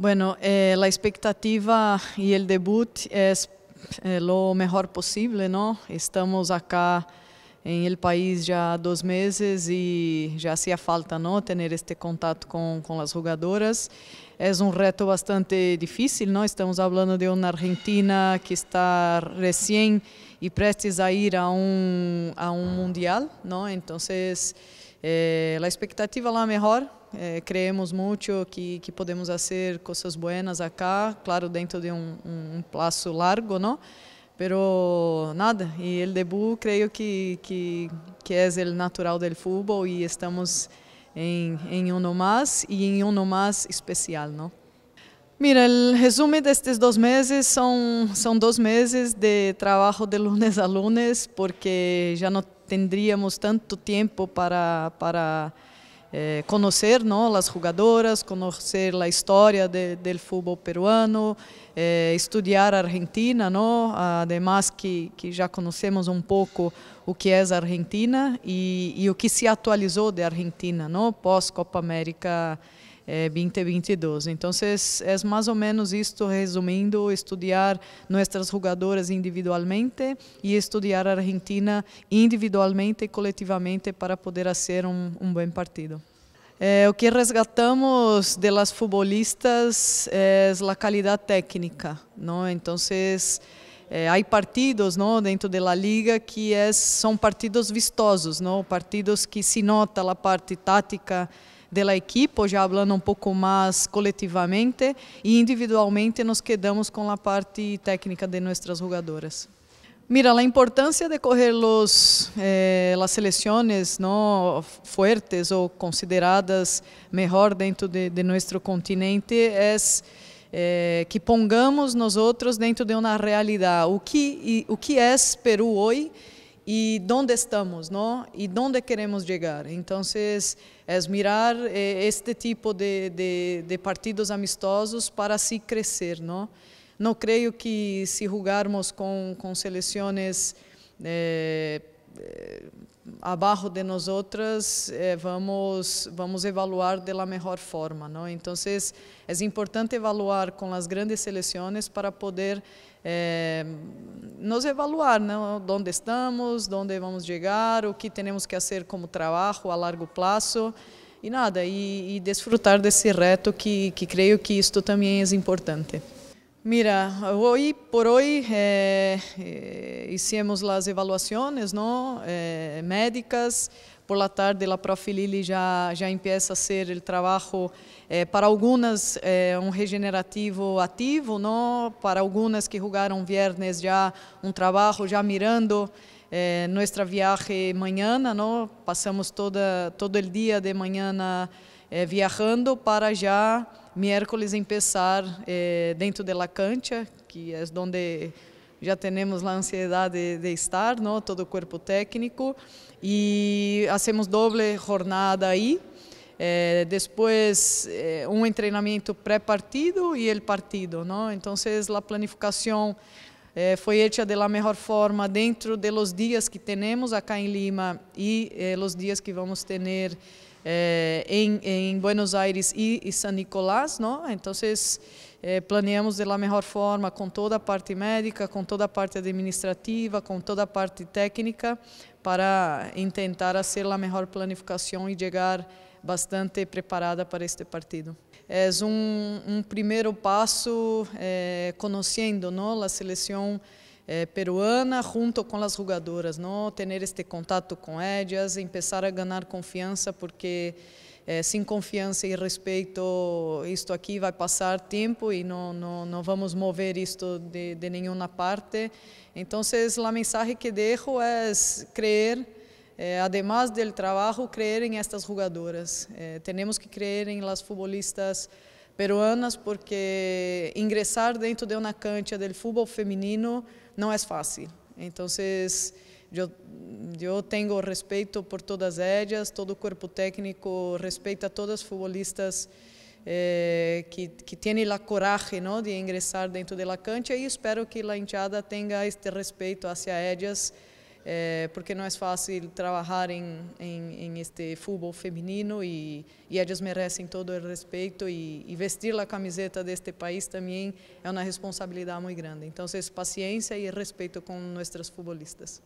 Bueno, eh, la expectativa y el debut es eh, lo mejor posible, ¿no? Estamos acá em el país já há dois meses e já se falta não ter este contato com, com as jogadoras. É um reto bastante difícil, não? Estamos falando de uma Argentina que está recém e prestes a ir a um a um mundial, não? Então, eh, a expectativa lá melhor, eh, creemos muito que, que podemos fazer coisas boas acá, claro, dentro de um, um prazo largo, não? Pero nada, e o debut creio que, que, que é o natural do futebol e estamos em, em um mais e em um mais especial, não? Mira, o resumo destes dois meses são são dois meses de trabalho de lunes a lunes, porque já não teríamos tanto tempo para para eh, conhecer não, as jogadoras, conhecer a história de, do futebol peruano, eh, é, estudar a Argentina, não? además que, que já conhecemos um pouco o que é a Argentina e, o que se atualizou da Argentina pós-Copa América 2022. É, então, é mais ou menos isto, resumindo, estudar nossas jogadoras individualmente e estudar a Argentina individualmente e coletivamente para poder fazer um, um bom partido. É, o que resgatamos delas futebolistas futbolistas é a qualidade técnica, não? Então, é, há partidos não dentro da liga que é, são partidos vistosos não partidos que se nota a parte tática da equipe, já falando um pouco mais coletivamente e individualmente nos quedamos com a parte técnica de nossas jogadoras. Mira, a importância de correr los, eh, las selecciones ¿no? fuertes consideradas melhor dentro de, de continente é eh, que pongamos nós dentro de uma realidade. O que, o que é Peru hoje? e onde estamos, não? E onde queremos chegar. Então, é mirar eh, este tipo de, de, de partidos amistosos para assim crescer, não? Não creio que se jogarmos com, com seleções eh, abaixo de nós outras eh, vamos vamos evaluar da melhor forma, não? Então, é importante evaluar com as grandes seleções para poder eh, nos evaluar, não? Onde estamos, onde vamos chegar, o que temos que fazer como trabalho a largo prazo e nada e, e desfrutar desse reto que que creio que isto também é importante. Mira, hoy por hoy eh, eh, hicimos las evaluaciones ¿no? Eh, médicas. Por la tarde, la profe Lili já, já empieza a hacer el trabajo eh, para algunas, eh, um regenerativo ativo, ¿no? para algunas que jugaram viernes já um trabalho já mirando eh, nossa viagem manhã. ¿no? Passamos toda, todo el día de manhã eh, viajando para já miércoles empezar eh, dentro de La Cancha, que é onde já temos a ansiedade de estar, não? todo o corpo técnico, e fazemos doble jornada aí. Eh, depois eh, um treinamento pré-partido e ele partido, não? Então, a planificação eh, foi feita de la melhor forma dentro de dias que temos acá em Lima e eh, los dias que vamos ter eh, em, em, Buenos Aires e, e San Nicolás, não? Então, eh, planeamos de la melhor forma, com toda a parte médica, com toda a parte administrativa, com toda a parte técnica, para tentar fazer a melhor planificação e chegar bastante preparada para este partido. É um, um primeiro passo eh, conhecendo não, a seleção eh, peruana junto com as jogadoras, não ter este contato com elas, começar a ganhar confiança porque eh, sem confiança e respeito isto aqui vai passar tempo e não não, não vamos mover isto de, de nenhuma parte. Então, a mensagem que deixo é crer eh, además do trabalho, creer em estas jogadoras. Eh, temos que creer em las futbolistas peruanas porque ingressar dentro de uma cancha del futebol feminino não é fácil. Então, eu, eu tenho respeito por todas elas, todo o corpo técnico respeita todas as futbolistas eh, que, que têm a coragem não, de ingressar dentro da de cancha e espero que a enteada tenha este respeito hacia elas eh, porque não é fácil trabalhar em, em, em este futebol feminino e, e, elas merecem todo o respeito e, e, vestir a camiseta deste país também é uma responsabilidade muito grande. Então, paciência e respeito com nossas futebolistas.